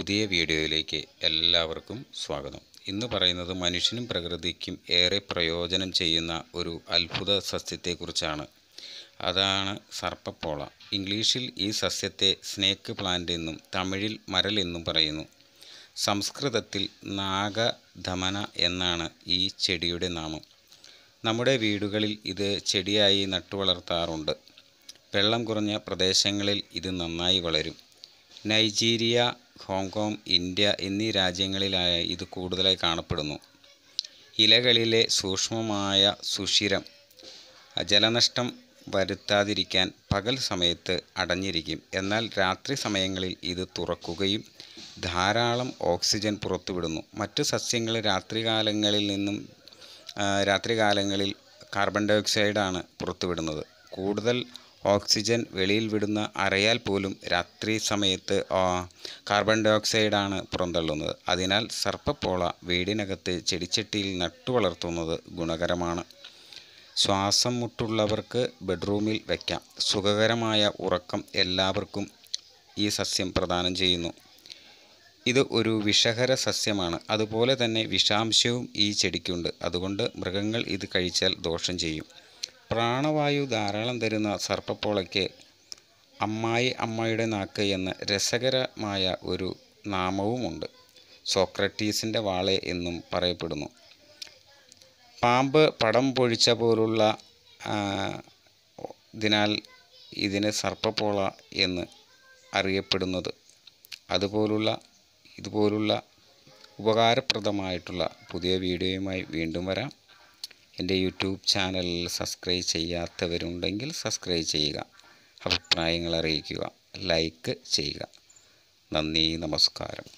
പുതിയ വീഡിയോയിലേക്ക് എല്ലാവർക്കും സ്വാഗതം ഇന്ന് പറയുന്നത് മനുഷ്യനും പ്രകൃതിക്കും ഏറെ പ്രയോജനം ചെയ്യുന്ന ഒരു അത്ഭുത സസ്യത്തെക്കുറിച്ചാണ് അതാണ് സർപ്പപ്പോള ഇംഗ്ലീഷിൽ ഈ സസ്യത്തെ സ്നേക്ക് പ്ലാന്റ് എന്നും തമിഴിൽ മരൽ എന്നും പറയുന്നു സംസ്കൃതത്തിൽ നാഗധമന എന്നാണ് ഈ ചെടിയുടെ നാമം നമ്മുടെ വീടുകളിൽ ഇത് ചെടിയായി നട്ടുവളർത്താറുണ്ട് വെള്ളം കുറഞ്ഞ പ്രദേശങ്ങളിൽ ഇത് നന്നായി വളരും നൈജീരിയ ഹോങ്കോങ് ഇന്ത്യ എന്നീ രാജ്യങ്ങളിലായി ഇത് കൂടുതലായി കാണപ്പെടുന്നു ഇലകളിലെ സൂക്ഷ്മമായ സുഷിരം ജലനഷ്ടം വരുത്താതിരിക്കാൻ പകൽ സമയത്ത് അടഞ്ഞിരിക്കും എന്നാൽ രാത്രി സമയങ്ങളിൽ ഇത് തുറക്കുകയും ധാരാളം ഓക്സിജൻ പുറത്തുവിടുന്നു മറ്റു സസ്യങ്ങൾ രാത്രികാലങ്ങളിൽ നിന്നും രാത്രികാലങ്ങളിൽ കാർബൺ ഡൈ പുറത്തുവിടുന്നത് കൂടുതൽ ഓക്സിജൻ വെളിയിൽ വിടുന്ന അറയാൽ പോലും രാത്രി സമയത്ത് കാർബൺ ഡയോക്സൈഡാണ് പുറന്തള്ളുന്നത് അതിനാൽ സർപ്പപ്പോള വീടിനകത്ത് ചെടിച്ചട്ടിയിൽ നട്ടുവളർത്തുന്നത് ഗുണകരമാണ് ശ്വാസം മുട്ടുള്ളവർക്ക് ബെഡ്റൂമിൽ വയ്ക്കാം സുഖകരമായ ഉറക്കം എല്ലാവർക്കും ഈ സസ്യം പ്രദാനം ചെയ്യുന്നു ഇത് ഒരു വിഷഹര സസ്യമാണ് അതുപോലെ തന്നെ വിഷാംശവും ഈ ചെടിക്കുണ്ട് അതുകൊണ്ട് മൃഗങ്ങൾ ഇത് കഴിച്ചാൽ ദോഷം ചെയ്യും പ്രാണവായു ധാരാളം തരുന്ന സർപ്പപ്പോളയ്ക്ക് അമ്മായി അമ്മയുടെ നാക്ക് എന്ന രസകരമായ ഒരു നാമവുമുണ്ട് സോക്രട്ടീസിൻ്റെ വാളെ എന്നും പറയപ്പെടുന്നു പാമ്പ് പടം പൊഴിച്ച പോലുള്ള ഇതിനാൽ ഇതിന് സർപ്പപ്പോള എന്ന് അറിയപ്പെടുന്നത് അതുപോലുള്ള ഇതുപോലുള്ള ഉപകാരപ്രദമായിട്ടുള്ള പുതിയ വീഡിയോയുമായി വീണ്ടും വരാം എൻ്റെ യൂട്യൂബ് ചാനൽ സബ്സ്ക്രൈബ് ചെയ്യാത്തവരുണ്ടെങ്കിൽ സബ്സ്ക്രൈബ് ചെയ്യുക അഭിപ്രായങ്ങൾ അറിയിക്കുക ലൈക്ക് ചെയ്യുക നന്ദി നമസ്കാരം